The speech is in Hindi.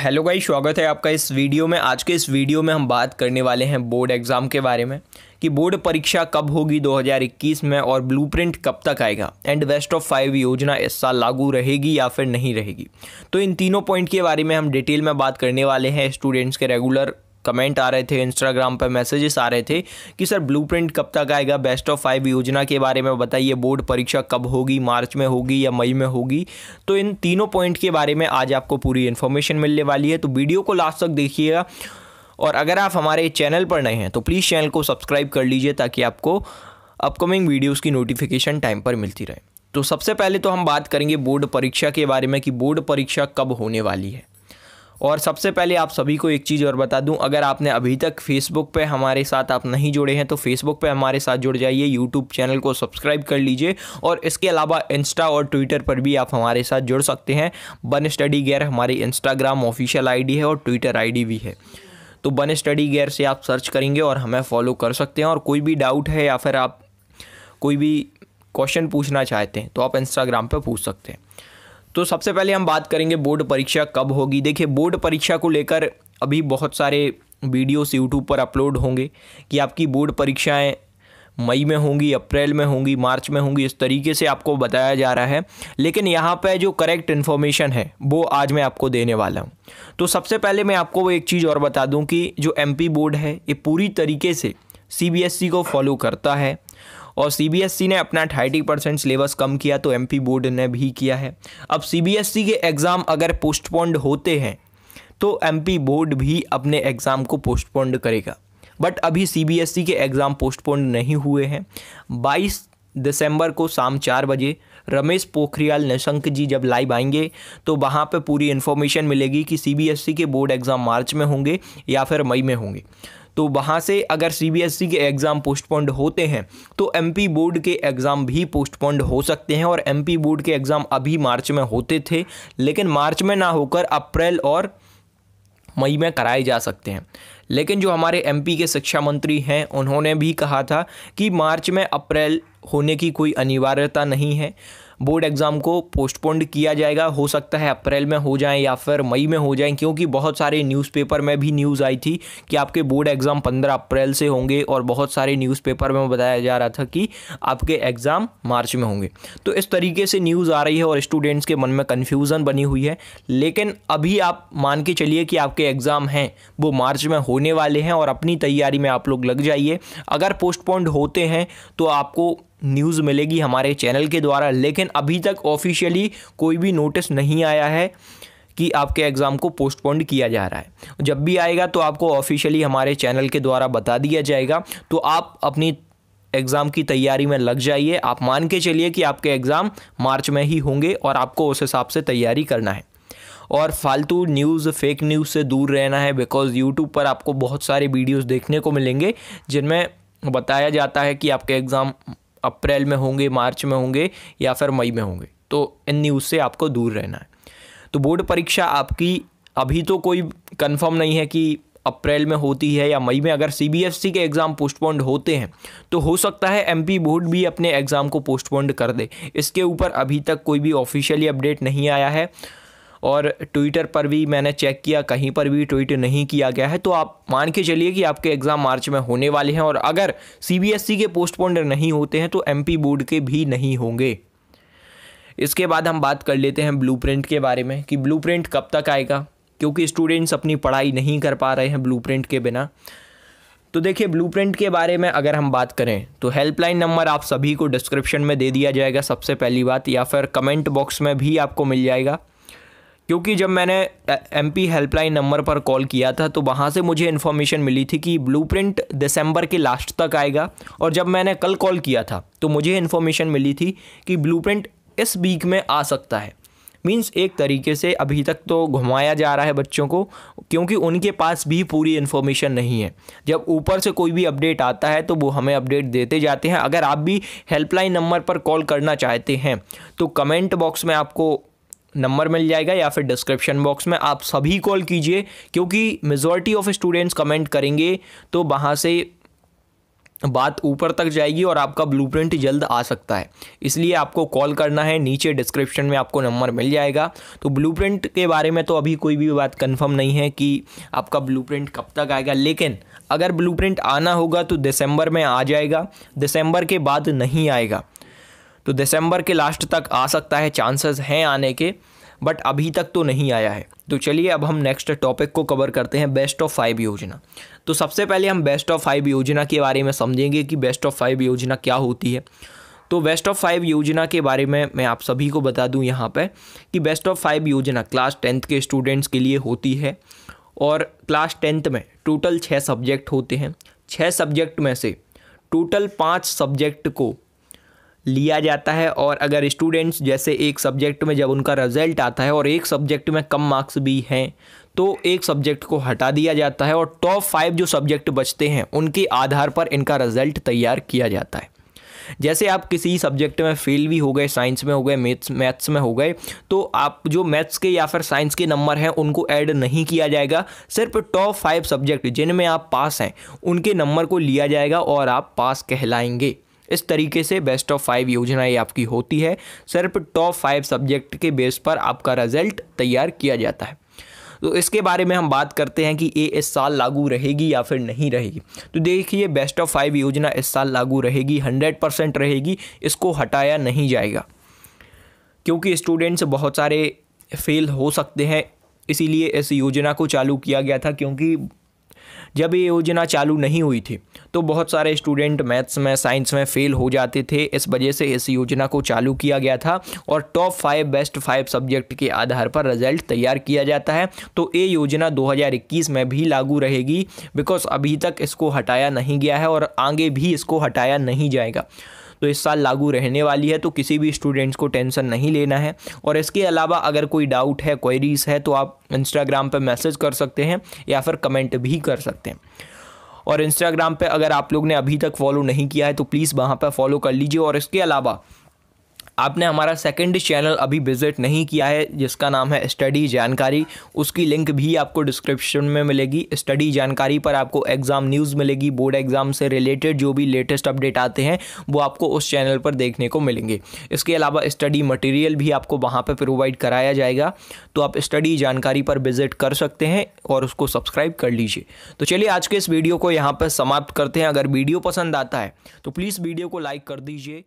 हेलो गाई स्वागत है आपका इस वीडियो में आज के इस वीडियो में हम बात करने वाले हैं बोर्ड एग्ज़ाम के बारे में कि बोर्ड परीक्षा कब होगी 2021 में और ब्लूप्रिंट कब तक आएगा एंड वेस्ट ऑफ फाइव योजना इस साल लागू रहेगी या फिर नहीं रहेगी तो इन तीनों पॉइंट के बारे में हम डिटेल में बात करने वाले हैं स्टूडेंट्स के रेगुलर कमेंट आ रहे थे इंस्टाग्राम पर मैसेजेस आ रहे थे कि सर ब्लूप्रिंट कब तक आएगा बेस्ट ऑफ फाइव योजना के बारे में बताइए बोर्ड परीक्षा कब होगी मार्च में होगी या मई में होगी तो इन तीनों पॉइंट के बारे में आज आपको पूरी इन्फॉर्मेशन मिलने वाली है तो वीडियो को लास्ट तक देखिएगा और अगर आप हमारे चैनल पर नए हैं तो प्लीज़ चैनल को सब्सक्राइब कर लीजिए ताकि आपको अपकमिंग वीडियोज़ की नोटिफिकेशन टाइम पर मिलती रहे तो सबसे पहले तो हम बात करेंगे बोर्ड परीक्षा के बारे में कि बोर्ड परीक्षा कब होने वाली है और सबसे पहले आप सभी को एक चीज़ और बता दूं अगर आपने अभी तक फेसबुक पे हमारे साथ आप नहीं जुड़े हैं तो फेसबुक पे हमारे साथ जुड़ जाइए यूट्यूब चैनल को सब्सक्राइब कर लीजिए और इसके अलावा इंस्टा और ट्विटर पर भी आप हमारे साथ जुड़ सकते हैं बन स्टडी गेयर हमारी इंस्टाग्राम ऑफिशियल आई है और ट्विटर आई भी है तो बन स्टडी गेयर से आप सर्च करेंगे और हमें फॉलो कर सकते हैं और कोई भी डाउट है या फिर आप कोई भी क्वेश्चन पूछना चाहते हैं तो आप इंस्टाग्राम पर पूछ सकते हैं तो सबसे पहले हम बात करेंगे बोर्ड परीक्षा कब होगी देखिए बोर्ड परीक्षा को लेकर अभी बहुत सारे वीडियोस यूट्यूब पर अपलोड होंगे कि आपकी बोर्ड परीक्षाएं मई में होंगी अप्रैल में होंगी मार्च में होंगी इस तरीके से आपको बताया जा रहा है लेकिन यहाँ पर जो करेक्ट इन्फॉर्मेशन है वो आज मैं आपको देने वाला हूँ तो सबसे पहले मैं आपको वो एक चीज़ और बता दूँ कि जो एम बोर्ड है ये पूरी तरीके से सी e को फॉलो करता है और सीबीएसई ने अपना थर्टी परसेंट सिलेबस कम किया तो एमपी बोर्ड ने भी किया है अब सीबीएसई के एग्ज़ाम अगर पोस्टपोन्ड होते हैं तो एमपी बोर्ड भी अपने एग्ज़ाम को पोस्टपोन्ड करेगा बट अभी सीबीएसई के एग्ज़ाम पोस्टपोन्ड नहीं हुए हैं बाईस दिसंबर को शाम चार बजे रमेश पोखरियाल निशंक जी जब लाइव आएंगे तो वहाँ पे पूरी इन्फॉर्मेशन मिलेगी कि सीबीएसई के बोर्ड एग्ज़ाम मार्च में होंगे या फिर मई में होंगे तो वहाँ से अगर सीबीएसई e के एग्ज़ाम पोस्टपोन्ड होते हैं तो एमपी बोर्ड के एग्ज़ाम भी पोस्टपोन्ड हो सकते हैं और एमपी बोर्ड के एग्ज़ाम अभी मार्च में होते थे लेकिन मार्च में ना होकर अप्रैल और मई में कराए जा सकते हैं लेकिन जो हमारे एमपी के शिक्षा मंत्री हैं उन्होंने भी कहा था कि मार्च में अप्रैल होने की कोई अनिवार्यता नहीं है बोर्ड एग्ज़ाम को पोस्टपोन्ड किया जाएगा हो सकता है अप्रैल में हो जाए या फिर मई में हो जाए क्योंकि बहुत सारे न्यूज़पेपर में भी न्यूज़ आई थी कि आपके बोर्ड एग्ज़ाम पंद्रह अप्रैल से होंगे और बहुत सारे न्यूज़पेपर में बताया जा रहा था कि आपके एग्ज़ाम मार्च में होंगे तो इस तरीके से न्यूज़ आ रही है और स्टूडेंट्स के मन में कन्फ्यूज़न बनी हुई है लेकिन अभी आप मान के चलिए कि आपके एग्ज़ाम हैं वो मार्च में होने वाले हैं और अपनी तैयारी में आप लोग लग जाइए अगर पोस्टपोन्ड होते हैं तो आपको न्यूज़ मिलेगी हमारे चैनल के द्वारा लेकिन अभी तक ऑफिशियली कोई भी नोटिस नहीं आया है कि आपके एग्ज़ाम को पोस्टपोन किया जा रहा है जब भी आएगा तो आपको ऑफिशियली हमारे चैनल के द्वारा बता दिया जाएगा तो आप अपनी एग्ज़ाम की तैयारी में लग जाइए आप मान के चलिए कि आपके एग्ज़ाम मार्च में ही होंगे और आपको उस हिसाब से तैयारी करना है और फालतू न्यूज़ फेक न्यूज़ से दूर रहना है बिकॉज़ यूट्यूब पर आपको बहुत सारे वीडियोज़ देखने को मिलेंगे जिनमें बताया जाता है कि आपके एग्ज़ाम अप्रैल में होंगे मार्च में होंगे या फिर मई में होंगे तो इन न्यूज़ से आपको दूर रहना है तो बोर्ड परीक्षा आपकी अभी तो कोई कंफर्म नहीं है कि अप्रैल में होती है या मई में अगर सी e के एग्ज़ाम पोस्टपोन्ड होते हैं तो हो सकता है एम बोर्ड भी अपने एग्ज़ाम को पोस्टपोन्ड कर दे इसके ऊपर अभी तक कोई भी ऑफिशियली अपडेट नहीं आया है और ट्विटर पर भी मैंने चेक किया कहीं पर भी ट्वीट नहीं किया गया है तो आप मान के चलिए कि आपके एग्ज़ाम मार्च में होने वाले हैं और अगर सी e के पोस्टपोन्ड नहीं होते हैं तो एम बोर्ड के भी नहीं होंगे इसके बाद हम बात कर लेते हैं ब्लू के बारे में कि ब्लू कब तक आएगा क्योंकि स्टूडेंट्स अपनी पढ़ाई नहीं कर पा रहे हैं ब्लू के बिना तो देखिए ब्लूप्रिंट के बारे में अगर हम बात करें तो हेल्पलाइन नंबर आप सभी को डिस्क्रिप्शन में दे दिया जाएगा सबसे पहली बात या फिर कमेंट बॉक्स में भी आपको मिल जाएगा क्योंकि जब मैंने एम पी हेल्पलाइन नंबर पर कॉल किया था तो वहाँ से मुझे इन्फॉर्मेशन मिली थी कि ब्लूप्रिंट दिसंबर के लास्ट तक आएगा और जब मैंने कल कॉल किया था तो मुझे इन्फॉर्मेशन मिली थी कि ब्लूप्रिंट इस वीक में आ सकता है मीन्स एक तरीके से अभी तक तो घुमाया जा रहा है बच्चों को क्योंकि उनके पास भी पूरी इन्फॉर्मेशन नहीं है जब ऊपर से कोई भी अपडेट आता है तो वो हमें अपडेट देते जाते हैं अगर आप भी हेल्पलाइन नंबर पर कॉल करना चाहते हैं तो कमेंट बॉक्स में आपको नंबर मिल जाएगा या फिर डिस्क्रिप्शन बॉक्स में आप सभी कॉल कीजिए क्योंकि मेजोरिटी ऑफ स्टूडेंट्स कमेंट करेंगे तो वहाँ से बात ऊपर तक जाएगी और आपका ब्लूप्रिंट जल्द आ सकता है इसलिए आपको कॉल करना है नीचे डिस्क्रिप्शन में आपको नंबर मिल जाएगा तो ब्लूप्रिंट के बारे में तो अभी कोई भी बात कंफर्म नहीं है कि आपका ब्लूप्रिंट कब तक आएगा लेकिन अगर ब्लूप्रिंट आना होगा तो दिसंबर में आ जाएगा दिसंबर के बाद नहीं आएगा तो दिसंबर के लास्ट तक आ सकता है चांसेस हैं आने के बट अभी तक तो नहीं आया है तो चलिए अब हम नेक्स्ट टॉपिक को कवर करते हैं बेस्ट ऑफ फाइव योजना तो सबसे पहले हम बेस्ट ऑफ फाइव योजना के बारे में समझेंगे कि बेस्ट ऑफ फाइव योजना क्या होती है तो बेस्ट ऑफ फाइव योजना के बारे में मैं आप सभी को बता दूं यहाँ पर कि बेस्ट ऑफ फाइव योजना क्लास टेंथ के स्टूडेंट्स के लिए होती है और क्लास टेंथ में टोटल छः सब्जेक्ट होते हैं छः सब्जेक्ट में से टोटल पाँच सब्जेक्ट को लिया जाता है और अगर स्टूडेंट्स जैसे एक सब्जेक्ट में जब उनका रिजल्ट आता है और एक सब्जेक्ट में कम मार्क्स भी हैं तो एक सब्जेक्ट को हटा दिया जाता है और टॉप फाइव जो सब्जेक्ट बचते हैं उनके आधार पर इनका रिजल्ट तैयार किया जाता है जैसे आप किसी सब्जेक्ट में फेल भी हो गए साइंस में हो गए मैथ्स मैथ्स में हो गए तो आप जो मैथ्स के या फिर साइंस के नंबर हैं उनको ऐड नहीं किया जाएगा सिर्फ टॉप फाइव सब्जेक्ट जिनमें आप पास हैं उनके नंबर को लिया जाएगा और आप पास कहलाएंगे इस तरीके से बेस्ट ऑफ फाइव योजनाएँ आपकी होती है सिर्फ टॉप फाइव सब्जेक्ट के बेस पर आपका रिजल्ट तैयार किया जाता है तो इसके बारे में हम बात करते हैं कि ये इस साल लागू रहेगी या फिर नहीं रहेगी तो देखिए बेस्ट ऑफ फाइव योजना इस साल लागू रहेगी हंड्रेड परसेंट रहेगी इसको हटाया नहीं जाएगा क्योंकि स्टूडेंट्स बहुत सारे फेल हो सकते हैं इसीलिए इस योजना को चालू किया गया था क्योंकि जब ये योजना चालू नहीं हुई थी तो बहुत सारे स्टूडेंट मैथ्स में साइंस में फ़ेल हो जाते थे इस वजह से इस योजना को चालू किया गया था और top five best five subject के आधार पर रिजल्ट तैयार किया जाता है तो ये योजना 2021 में भी लागू रहेगी बिकॉज अभी तक इसको हटाया नहीं गया है और आगे भी इसको हटाया नहीं जाएगा तो इस साल लागू रहने वाली है तो किसी भी स्टूडेंट्स को टेंशन नहीं लेना है और इसके अलावा अगर कोई डाउट है क्वेरीज है तो आप इंस्टाग्राम पर मैसेज कर सकते हैं या फिर कमेंट भी कर सकते हैं और इंस्टाग्राम पे अगर आप लोग ने अभी तक फॉलो नहीं किया है तो प्लीज़ वहाँ पर फॉलो कर लीजिए और इसके अलावा आपने हमारा सेकेंड चैनल अभी विजिट नहीं किया है जिसका नाम है स्टडी जानकारी उसकी लिंक भी आपको डिस्क्रिप्शन में मिलेगी स्टडी जानकारी पर आपको एग्ज़ाम न्यूज़ मिलेगी बोर्ड एग्ज़ाम से रिलेटेड जो भी लेटेस्ट अपडेट आते हैं वो आपको उस चैनल पर देखने को मिलेंगे इसके अलावा स्टडी मटेरियल भी आपको वहाँ पर प्रोवाइड कराया जाएगा तो आप स्टडी जानकारी पर विजिट कर सकते हैं और उसको सब्सक्राइब कर लीजिए तो चलिए आज के इस वीडियो को यहाँ पर समाप्त करते हैं अगर वीडियो पसंद आता है तो प्लीज़ वीडियो को लाइक कर दीजिए